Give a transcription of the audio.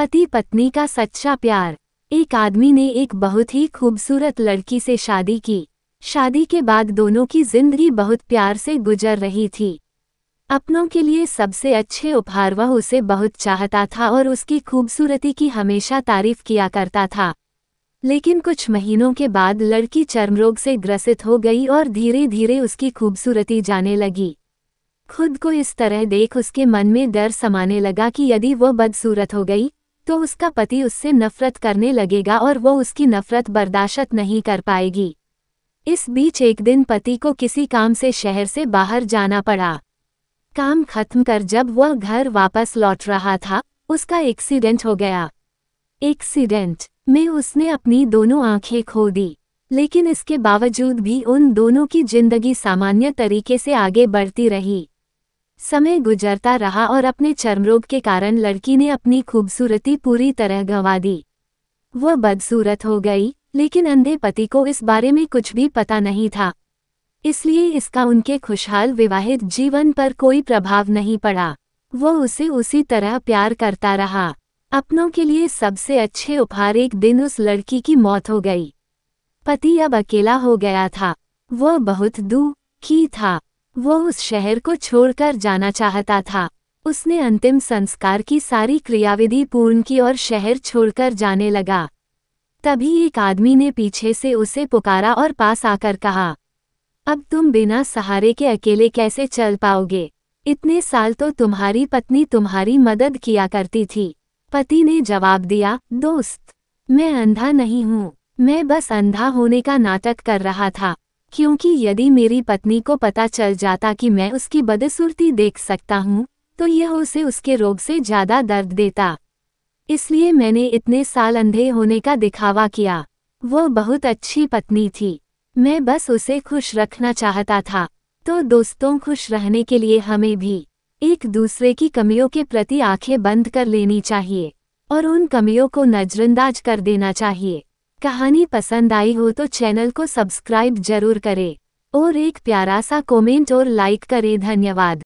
पति पत्नी का सच्चा प्यार एक आदमी ने एक बहुत ही खूबसूरत लड़की से शादी की शादी के बाद दोनों की जिंदगी बहुत प्यार से गुजर रही थी अपनों के लिए सबसे अच्छे उपहार वह उसे बहुत चाहता था और उसकी खूबसूरती की हमेशा तारीफ किया करता था लेकिन कुछ महीनों के बाद लड़की चर्मरोग से ग्रसित हो गई और धीरे धीरे उसकी खूबसूरती जाने लगी खुद को इस तरह देख उसके मन में डर समाने लगा कि यदि वह बदसूरत हो गई तो उसका पति उससे नफरत करने लगेगा और वो उसकी नफरत बर्दाश्त नहीं कर पाएगी इस बीच एक दिन पति को किसी काम से शहर से बाहर जाना पड़ा काम खत्म कर जब वह घर वापस लौट रहा था उसका एक्सीडेंट हो गया एक्सीडेंट में उसने अपनी दोनों आंखें खो दी लेकिन इसके बावजूद भी उन दोनों की जिंदगी सामान्य तरीके से आगे बढ़ती रही समय गुजरता रहा और अपने चर्मरोग के कारण लड़की ने अपनी खूबसूरती पूरी तरह गंवा दी वह बदसूरत हो गई लेकिन अंधे पति को इस बारे में कुछ भी पता नहीं था इसलिए इसका उनके खुशहाल विवाहित जीवन पर कोई प्रभाव नहीं पड़ा वो उसे उसी तरह प्यार करता रहा अपनों के लिए सबसे अच्छे उपहार एक दिन उस लड़की की मौत हो गई पति अब अकेला हो गया था वह बहुत दुखी था वो उस शहर को छोड़कर जाना चाहता था उसने अंतिम संस्कार की सारी क्रियाविधि पूर्ण की और शहर छोड़कर जाने लगा तभी एक आदमी ने पीछे से उसे पुकारा और पास आकर कहा अब तुम बिना सहारे के अकेले कैसे चल पाओगे इतने साल तो तुम्हारी पत्नी तुम्हारी मदद किया करती थी पति ने जवाब दिया दोस्त मैं अंधा नहीं हूँ मैं बस अंधा होने का नाटक कर रहा था क्योंकि यदि मेरी पत्नी को पता चल जाता कि मैं उसकी बदसूरती देख सकता हूँ तो यह उसे उसके रोग से ज्यादा दर्द देता इसलिए मैंने इतने साल अंधे होने का दिखावा किया वो बहुत अच्छी पत्नी थी मैं बस उसे खुश रखना चाहता था तो दोस्तों खुश रहने के लिए हमें भी एक दूसरे की कमियों के प्रति आंखें बंद कर लेनी चाहिए और उन कमियों को नजरअंदाज कर देना चाहिए कहानी पसंद आई हो तो चैनल को सब्सक्राइब जरूर करें और एक प्यारा सा कमेंट और लाइक करें धन्यवाद